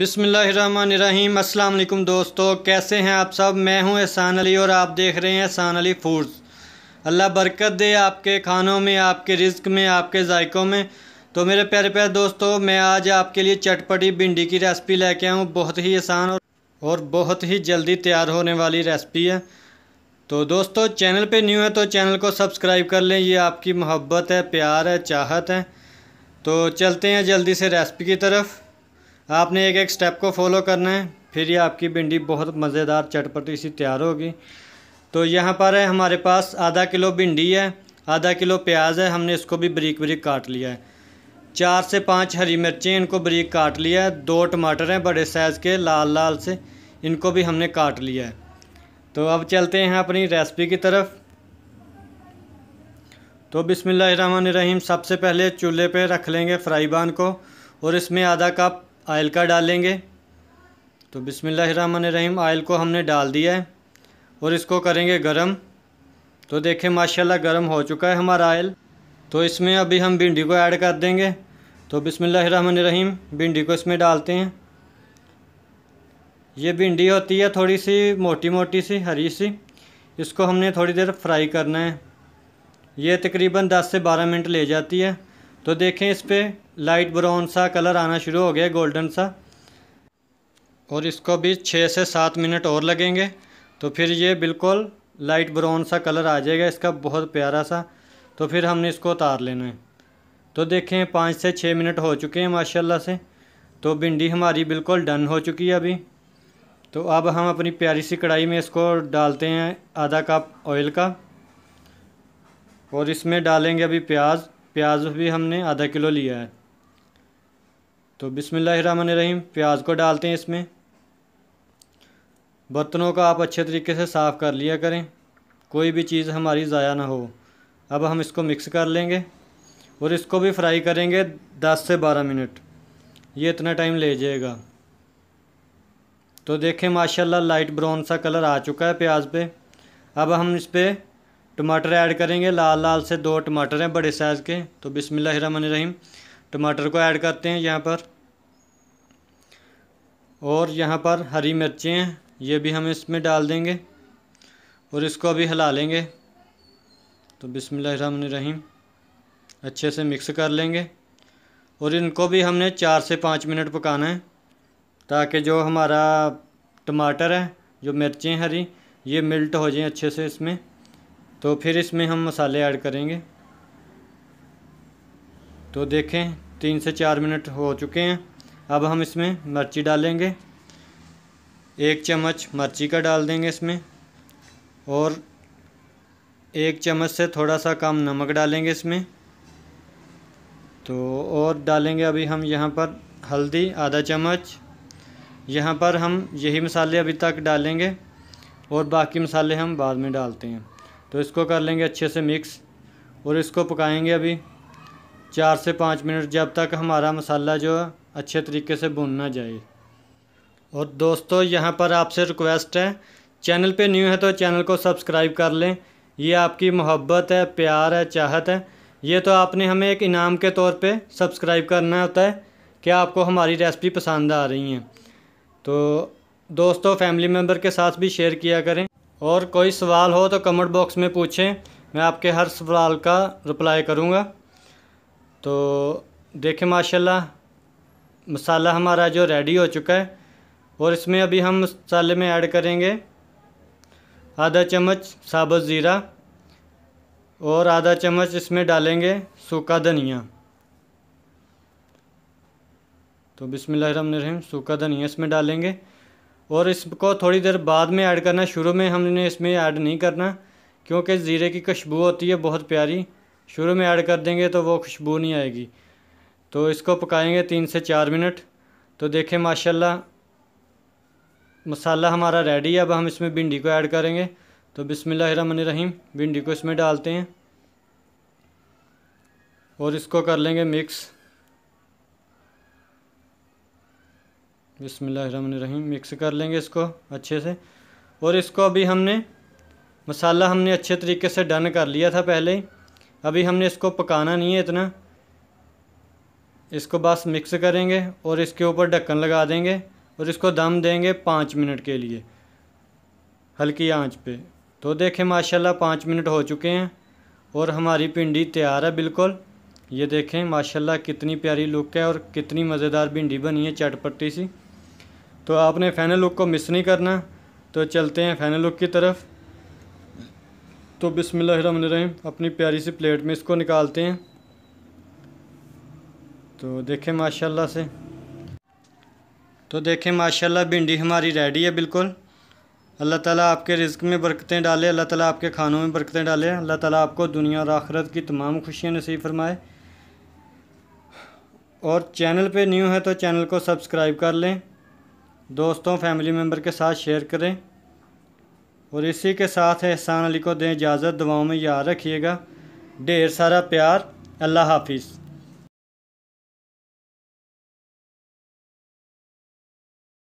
बिसमीम अल्लाम दोस्तों कैसे हैं आप सब मैं हूं एहसान अली और आप देख रहे हैं एहसान अली फूड्स अल्लाह बरकत दे आपके खानों में आपके रिज्क में आपके जायकों में तो मेरे प्यारे प्यारे दोस्तों मैं आज आपके लिए चटपटी भिंडी की रेसिपी लेके आया हूं बहुत ही आसान और और बहुत ही जल्दी तैयार होने वाली रेसिपी है तो दोस्तों चैनल पर न्यू है तो चैनल को सब्सक्राइब कर लें ये आपकी मोहब्बत है प्यार है चाहत है तो चलते हैं जल्दी से रेसिपी की तरफ़ आपने एक एक स्टेप को फॉलो करना है फिर ये आपकी भिंडी बहुत मज़ेदार चटपटी सी तैयार होगी तो यहाँ पर है हमारे पास आधा किलो भिंडी है आधा किलो प्याज है हमने इसको भी बरीक बरीक काट लिया है चार से पाँच हरी मिर्चें इनको बरीक काट लिया है दो टमाटर हैं बड़े साइज़ के लाल लाल से इनको भी हमने काट लिया है तो अब चलते हैं अपनी रेसिपी की तरफ तो बिसमीम सबसे पहले चूल्हे पे रख लेंगे फ्राई बान को और इसमें आधा कप आयल का डालेंगे तो बिसमीम आयल को हमने डाल दिया है और इसको करेंगे गरम तो देखें माशाल्लाह गरम हो चुका है हमारा आयल तो इसमें अभी हम भिंडी को ऐड कर देंगे तो बिसमीम भिंडी को इसमें डालते हैं ये भिंडी होती है थोड़ी सी मोटी मोटी सी हरी सी इसको हमने थोड़ी देर फ्राई करना है ये तकरीबन 10 से 12 मिनट ले जाती है तो देखें इस पर लाइट ब्राउन सा कलर आना शुरू हो गया गोल्डन सा और इसको भी छः से सात मिनट और लगेंगे तो फिर ये बिल्कुल लाइट ब्राउन सा कलर आ जाएगा इसका बहुत प्यारा सा तो फिर हमने इसको उतार लेना है तो देखें पाँच से छः मिनट हो चुके हैं माशाल्लाह से तो भिंडी हमारी बिल्कुल डन हो चुकी है अभी तो अब हम अपनी प्यारी सी कढ़ाई में इसको डालते हैं आधा कप ऑयल का और इसमें डालेंगे अभी प्याज प्याज भी हमने आधा किलो लिया है तो बिसमीम प्याज को डालते हैं इसमें बर्तनों का आप अच्छे तरीके से साफ़ कर लिया करें कोई भी चीज़ हमारी ज़ाया ना हो अब हम इसको मिक्स कर लेंगे और इसको भी फ्राई करेंगे 10 से 12 मिनट ये इतना टाइम ले जाएगा तो देखें माशाल्लाह लाइट ब्राउन सा कलर आ चुका है प्याज पे अब हम इस पर टमाटर ऐड करेंगे लाल लाल से दो टमाटर हैं बड़े साइज़ के तो रहीम टमाटर को ऐड करते हैं यहाँ पर और यहाँ पर हरी मिर्चें हैं ये भी हम इसमें डाल देंगे और इसको अभी हिला लेंगे तो बिसमीम अच्छे से मिक्स कर लेंगे और इनको भी हमने चार से पाँच मिनट पकाना है ताकि जो हमारा टमाटर है जो मिर्चें हरी ये मिल्ट हो जाए अच्छे से इसमें तो फिर इसमें हम मसाले ऐड करेंगे तो देखें तीन से चार मिनट हो चुके हैं अब हम इसमें मिर्ची डालेंगे एक चम्मच मिर्ची का डाल देंगे इसमें और एक चम्मच से थोड़ा सा कम नमक डालेंगे इसमें तो और डालेंगे अभी हम यहाँ पर हल्दी आधा चम्मच यहाँ पर हम यही मसाले अभी तक डालेंगे और बाकी मसाले हम बाद में डालते हैं तो इसको कर लेंगे अच्छे से मिक्स और इसको पकाएंगे अभी चार से पाँच मिनट जब तक हमारा मसाला जो है अच्छे तरीके से भुनना चाहिए और दोस्तों यहाँ पर आपसे रिक्वेस्ट है चैनल पे न्यू है तो चैनल को सब्सक्राइब कर लें ये आपकी मोहब्बत है प्यार है चाहत है ये तो आपने हमें एक इनाम के तौर पे सब्सक्राइब करना होता है कि आपको हमारी रेसिपी पसंद आ रही हैं तो दोस्तों फैमिली मेम्बर के साथ भी शेयर किया करें और कोई सवाल हो तो कमेंट बॉक्स में पूछें मैं आपके हर सवाल का रिप्लाई करूँगा तो देखें माशाल्लाह मसाला हमारा जो रेडी हो चुका है और इसमें अभी हम मसाले में ऐड करेंगे आधा चम्मच साबुत ज़ीरा और आधा चम्मच इसमें डालेंगे सूखा धनिया तो बिसमीम सूखा धनिया इसमें डालेंगे और इसको थोड़ी देर बाद में ऐड करना शुरू में हमने इसमें ऐड नहीं करना क्योंकि ज़ीरे की खुशबू होती है बहुत प्यारी शुरू में ऐड कर देंगे तो वो खुशबू नहीं आएगी तो इसको पकाएंगे तीन से चार मिनट तो देखें माशाल्लाह मसाला हमारा रेडी है अब हम इसमें भिंडी को ऐड करेंगे तो बिसमीम भिंडी को इसमें डालते हैं और इसको कर लेंगे मिक्स बिसमीम मिक्स कर लेंगे इसको अच्छे से और इसको अभी हमने मसाला हमने अच्छे तरीके से डन कर लिया था पहले ही अभी हमने इसको पकाना नहीं है इतना इसको बस मिक्स करेंगे और इसके ऊपर ढक्कन लगा देंगे और इसको दम देंगे पाँच मिनट के लिए हल्की आंच पे तो देखें माशाल्लाह पाँच मिनट हो चुके हैं और हमारी भिंडी तैयार है बिल्कुल ये देखें माशाल्लाह कितनी प्यारी लुक है और कितनी मज़ेदार भिंडी बनी है चटपटी सी तो आपने फ़ैनल लुक को मिस नहीं करना तो चलते हैं फ़ैनल लुक की तरफ तो बिसमिल्ल अपनी प्यारी सी प्लेट में इसको निकालते हैं तो देखें माशाल्लाह से तो देखें माशाल्लाह भिंडी हमारी रेडी है बिल्कुल अल्लाह ताला आपके रिज़्क में बरकतें डाले अल्लाह ताला आपके खानों में बरकतें डाले अल्लाह ताला आपको दुनिया और आखरत की तमाम खुशियाँ नसीब फरमाए और चैनल पे न्यू है तो चैनल को सब्सक्राइब कर लें दोस्तों फैमिली मेम्बर के साथ शेयर करें और इसी के साथ एहसान अली को दें इजाज़त दुआओं में याद रखिएगा ढेर सारा प्यार अल्लाह हाफिज़